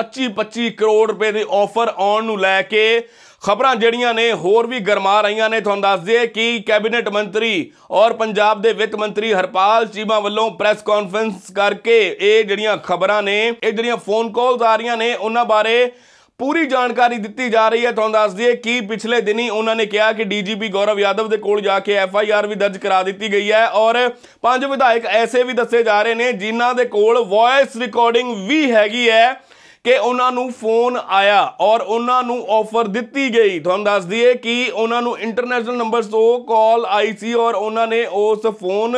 25-25 ਕਰੋੜ ਰੁਪਏ ਦੇ ਆਫਰ ਆਉਣ ਨੂੰ ਲੈ ਕੇ ਖਬਰਾਂ ਜਿਹੜੀਆਂ ਨੇ ਹੋਰ ਵੀ ਗਰਮਾ ਰਹੀਆਂ ਨੇ ਤੁਹਾਨੂੰ ਦੱਸ ਦਈਏ ਕਿ ਕੈਬਨਿਟ ਮੰਤਰੀ ਔਰ ਪੰਜਾਬ ਦੇ ਵਿੱਤ ਮੰਤਰੀ ਹਰਪਾਲ ਚੀਮਾ ਵੱਲੋਂ ਪ੍ਰੈਸ ਕਾਨਫਰੰਸ ਕਰਕੇ ਇਹ ਜਿਹੜੀਆਂ ਖਬਰਾਂ ਨੇ ਇਹ ਜਿਹੜੀਆਂ ਫੋਨ ਕਾਲਸ ਆ ਰਹੀਆਂ ਨੇ ਉਹਨਾਂ ਬਾਰੇ ਪੂਰੀ ਜਾਣਕਾਰੀ ਦਿੱਤੀ ਜਾ ਰਹੀ ਹੈ ਤੁਹਾਨੂੰ ਦੱਸ ਦਈਏ ਕਿ ਪਿਛਲੇ ਦਿਨੀ ਉਹਨਾਂ ਨੇ ਕਿਹਾ ਕਿ ਡੀਜੀਪੀ ਗੌਰਵ ਯਾਦਵ ਦੇ ਕੋਲ ਜਾ ਕੇ ਐਫ ਆਈ ਆਰ ਵੀ ਦਰਜ ਕਰਾ ਦਿੱਤੀ ਗਈ ਹੈ ਔਰ ਪੰਜ ਵਿਧਾਇਕ ਐਸੇ ਵੀ ਦੱਸੇ ਜਾ ਰਹੇ ਨੇ ਜਿਨ੍ਹਾਂ ਦੇ ਕੋਲ ਵੌਇਸ ਰਿਕਾਰਡਿੰਗ ਵੀ ਹੈਗੀ ਹੈ ਕਿ ਉਹਨਾਂ ਨੂੰ ਫੋਨ ਆਇਆ ਔਰ ਉਹਨਾਂ ਨੂੰ ਆਫਰ ਦਿੱਤੀ ਗਈ ਤੁਹਾਨੂੰ ਦੱਸ ਦਈਏ ਕਿ ਉਹਨਾਂ ਨੂੰ ਇੰਟਰਨੈਸ਼ਨਲ ਨੰਬਰ ਤੋਂ ਕਾਲ ਆਈ ਸੀ ਔਰ ਉਹਨਾਂ ਨੇ ਉਸ ਫੋਨ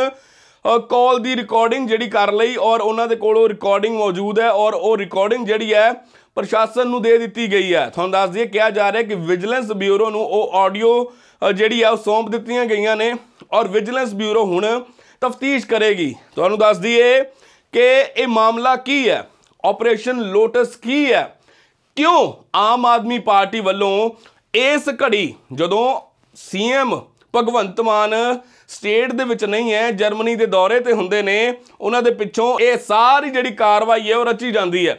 ਕਾਲ ਦੀ ਰਿਕਾਰਡਿੰਗ ਜਿਹੜੀ ਕਰ ਲਈ ਔਰ ਉਹਨਾਂ ਦੇ ਕੋਲ ਉਹ ਰਿਕਾਰਡਿੰਗ ਮੌਜੂਦ ਹੈ ਔਰ ਉਹ ਰਿਕਾਰਡਿੰਗ ਜਿਹੜੀ ਹੈ ਪ੍ਰਸ਼ਾਸਨ ਨੂੰ ਦੇ ਦਿੱਤੀ ਗਈ ਹੈ ਤੁਹਾਨੂੰ ਦੱਸ ਦਈਏ ਕਿਹਾ ਜਾ ਰਿਹਾ ਕਿ ਵਿਜੀਲੈਂਸ ਬਿਊਰੋ ਨੂੰ ਉਹ ਆਡੀਓ ਜਿਹੜੀ ਆ ਉਹ ਸੌਂਪ ਦਿੱਤੀਆਂ ਗਈਆਂ ਨੇ ਔਰ ਵਿਜੀਲੈਂਸ ਬਿਊਰੋ ਹੁਣ ਤਫਤੀਸ਼ ਕਰੇਗੀ ਤੁਹਾਨੂੰ ਦੱਸ ਦਈਏ ਕਿ ਇਹ ਮਾਮਲਾ ਕੀ ਹੈ ਆਪਰੇਸ਼ਨ ਲੋਟਸ ਕੀ ਹੈ ਕਿਉਂ ਆਮ ਆਦਮੀ ਪਾਰਟੀ ਵੱਲੋਂ ਇਸ ਘੜੀ ਜਦੋਂ ਸੀਐਮ ਭਗਵੰਤ ਮਾਨ ਸਟੇਟ ਦੇ ਵਿੱਚ ਨਹੀਂ ਹੈ ਜਰਮਨੀ ਦੇ ਦੌਰੇ ਤੇ ਹੁੰਦੇ ਨੇ ਉਹਨਾਂ ਦੇ ਪਿੱਛੋਂ ਇਹ ਸਾਰੀ ਜਿਹੜੀ ਕਾਰਵਾਈ ਹੈ ਉਹ ਰਚੀ ਜਾਂਦੀ ਹੈ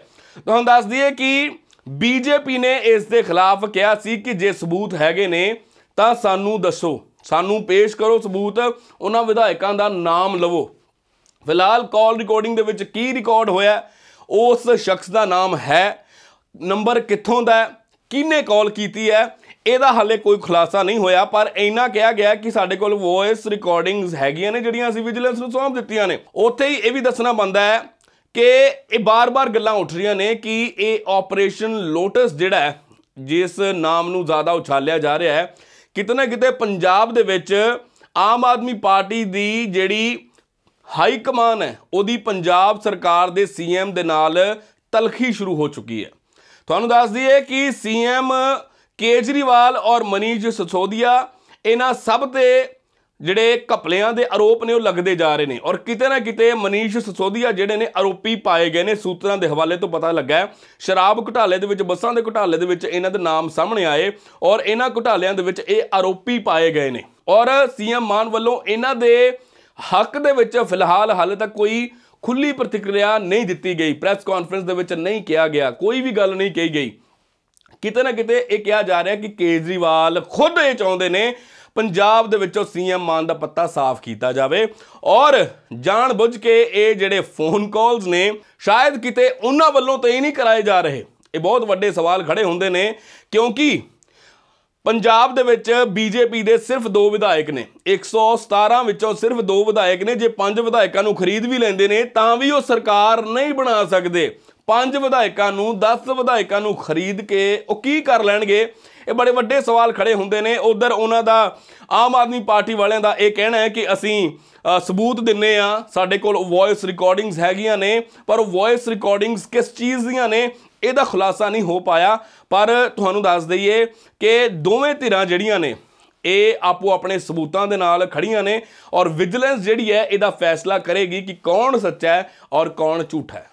ਤੁਹਾਨੂੰ ਦੱਸ ਦਈਏ ਕਿ ਬੀਜੇਪੀ ਨੇ ਇਸ ਦੇ ਖਿਲਾਫ ਕਿਹਾ ਸੀ ਕਿ ਜੇ ਸਬੂਤ ਹੈਗੇ ਨੇ ਤਾਂ ਸਾਨੂੰ ਦੱਸੋ ਸਾਨੂੰ ਪੇਸ਼ ਕਰੋ ਸਬੂਤ ਉਹਨਾਂ ਵਿਧਾਇਕਾਂ ਦਾ ਨਾਮ ਲਵੋ ਫਿਲਹਾਲ ਕਾਲ ਰਿਕਾਰਡਿੰਗ ਦੇ ਵਿੱਚ ਕੀ ਰਿਕਾਰਡ ਹੋਇਆ ਉਸ ਸ਼ਖਸ ਦਾ ਨਾਮ ਹੈ ਨੰਬਰ ਕਿੱਥੋਂ ਦਾ ਕਿਹਨੇ ਕਾਲ ਕੀਤੀ ਹੈ ਇਹਦਾ ਹਾਲੇ ਕੋਈ ਖੁਲਾਸਾ ਨਹੀਂ ਹੋਇਆ ਪਰ ਇੰਨਾ ਕਿਹਾ ਗਿਆ ਕਿ ਸਾਡੇ ਕੋਲ ਵੌਇਸ ਰਿਕਾਰਡਿੰਗਸ ਹੈਗੀਆਂ ਨੇ ਜਿਹੜੀਆਂ ਅਸੀਂ ਵਿਜੀਲੈਂਸ ਨੂੰ ਸੌਂਪ ਦਿੱਤੀਆਂ ਨੇ ਉੱਥੇ ਹੀ ਇਹ ਵੀ ਦੱਸਣਾ ਬੰਦਾ ਹੈ ਕਿ ਇਹ ਬਾਰ-ਬਾਰ ਗੱਲਾਂ ਉੱਠ ਰਹੀਆਂ ਨੇ ਕਿ ਇਹ ਆਪਰੇਸ਼ਨ ਲੋਟਸ ਜਿਹੜਾ ਹੈ ਜਿਸ ਨਾਮ ਨੂੰ ਜ਼ਿਆਦਾ ਉਛਾਲਿਆ ਜਾ ਰਿਹਾ ਹੈ ਕਿਤਨੇ ਕਿਤੇ ਪੰਜਾਬ ਦੇ ਵਿੱਚ ਆਮ ਆਦਮੀ ਪਾਰਟੀ ਦੀ ਜਿਹੜੀ ਹਾਈ ਕਮਾਨ ਹੈ ਉਹਦੀ ਪੰਜਾਬ ਸਰਕਾਰ ਦੇ ਸੀਐਮ ਦੇ ਨਾਲ ਤਲਖੀ ਸ਼ੁਰੂ ਹੋ ਚੁੱਕੀ ਹੈ ਤੁਹਾਨੂੰ ਦੱਸ ਦਈਏ ਕਿ ਸੀਐਮ ਕੇਜਰੀਵਾਲ ਔਰ ਮਨੀਸ਼ ਸਸੋਦੀਆ ਇਹਨਾਂ ਸਭ ਤੇ ਜਿਹੜੇ ਘਪਲਿਆਂ ਦੇ ਆਰੋਪ ਨੇ ਉਹ ਲੱਗਦੇ ਜਾ ਰਹੇ ਨੇ ਔਰ ਕਿਤੇ ਨਾ ਕਿਤੇ ਮਨੀਸ਼ ਸਸੋਦੀਆ ਜਿਹੜੇ ਨੇ ਆਰੋਪੀ ਪਾਏ ਗਏ ਨੇ ਸੂਤਰਾਂ ਦੇ ਹਵਾਲੇ ਤੋਂ ਪਤਾ ਲੱਗਾ ਸ਼ਰਾਬ ਘੁਟਾਲੇ ਦੇ ਵਿੱਚ ਬੱਸਾਂ ਦੇ ਘੁਟਾਲੇ ਦੇ ਵਿੱਚ ਇਹਨਾਂ ਦੇ ਨਾਮ ਸਾਹਮਣੇ ਆਏ ਔਰ ਇਹਨਾਂ ਘੁਟਾਲਿਆਂ ਦੇ ਵਿੱਚ ਇਹ ਆਰੋਪੀ ਪਾਏ ਗਏ ਨੇ ਔਰ ਸੀਐਮ ਮਾਨ ਵੱਲੋਂ ਇਹਨਾਂ ਦੇ ਹੱਕ ਦੇ ਵਿੱਚ ਫਿਲਹਾਲ ਹਾਲੇ ਤੱਕ ਕੋਈ ਖੁੱਲੀ ਪ੍ਰਤੀਕਿਰਿਆ ਨਹੀਂ ਦਿੱਤੀ ਗਈ ਪ੍ਰੈਸ ਕਾਨਫਰੰਸ ਦੇ ਵਿੱਚ ਨਹੀਂ ਕਿਹਾ ਗਿਆ ਕੋਈ ਵੀ ਗੱਲ ਨਹੀਂ ਕਹੀ ਗਈ ਕਿਤੇ ਨਾ ਕਿਤੇ ਇਹ ਕਿਹਾ ਜਾ ਰਿਹਾ ਕਿ ਕੇਜਰੀਵਾਲ ਖੁਦ ਇਹ ਚਾਹੁੰਦੇ ਨੇ ਪੰਜਾਬ ਦੇ ਵਿੱਚੋਂ ਸੀਐਮ ਮਾਨ ਦਾ ਪੱਤਾ ਸਾਫ਼ ਕੀਤਾ ਜਾਵੇ ਔਰ ਜਾਣ ਬੁੱਝ ਕੇ ਇਹ ਜਿਹੜੇ ਫੋਨ ਕਾਲਸ ਨੇ ਸ਼ਾਇਦ ਕਿਤੇ ਉਹਨਾਂ ਵੱਲੋਂ ਤਾਂ ਇਹ ਨਹੀਂ ਕਰਾਏ ਜਾ ਰਹੇ ਇਹ ਬਹੁਤ ਵੱਡੇ ਸਵਾਲ ਖੜੇ ਹੁੰਦੇ ਨੇ ਕਿਉਂਕਿ ਪੰਜਾਬ ਦੇ ਵਿੱਚ ਬੀਜੇਪੀ ਦੇ ਸਿਰਫ 2 ਵਿਧਾਇਕ ਨੇ 117 ਵਿੱਚੋਂ ਸਿਰਫ 2 ਵਿਧਾਇਕ ਨੇ ਜੇ 5 ਵਿਧਾਇਕਾਂ ਨੂੰ ਖਰੀਦ ਵੀ ਲੈਂਦੇ ਨੇ ਤਾਂ ਵੀ ਉਹ ਸਰਕਾਰ ਨਹੀਂ ਬਣਾ ਸਕਦੇ 5 ਵਿਧਾਇਕਾਂ ਨੂੰ 10 ਵਿਧਾਇਕਾਂ ਨੂੰ ਖਰੀਦ ਕੇ ਉਹ ਕੀ ਕਰ ਲੈਣਗੇ ਇਹ ਬੜੇ ਵੱਡੇ ਸਵਾਲ ਖੜੇ ਹੁੰਦੇ ਨੇ ਉਧਰ ਉਹਨਾਂ ਦਾ ਆਮ ਆਦਮੀ ਪਾਰਟੀ ਵਾਲਿਆਂ ਦਾ ਇਹ ਕਹਿਣਾ ਹੈ ਕਿ ਅਸੀਂ ਸਬੂਤ ਦਿੰਨੇ ਆ ਸਾਡੇ ਕੋਲ ਵੌਇਸ ਰਿਕਾਰਡਿੰਗਸ ਹੈਗੀਆਂ ਨੇ ਪਰ ਉਹ ਵੌਇਸ ਰਿਕਾਰਡਿੰਗਸ ਕਿਸ ਚੀਜ਼ ਦੀਆਂ ਨੇ ਇਹਦਾ ਖੁਲਾਸਾ ਨਹੀਂ ਹੋ ਪਾਇਆ ਪਰ ਤੁਹਾਨੂੰ ਦੱਸ ਦਈਏ ਕਿ ਦੋਵੇਂ ਧਿਰਾਂ ਜਿਹੜੀਆਂ ਨੇ ਇਹ ਆਪੋ ਆਪਣੇ ਸਬੂਤਾਂ ਦੇ ਨਾਲ ਖੜੀਆਂ ਨੇ ਔਰ ਵਿਜੀਲੈਂਸ ਜਿਹੜੀ ਹੈ ਇਹਦਾ ਫੈਸਲਾ ਕਰੇਗੀ ਕਿ ਕੌਣ ਸੱਚਾ ਹੈ ਔਰ ਕੌਣ ਝੂਠਾ ਹੈ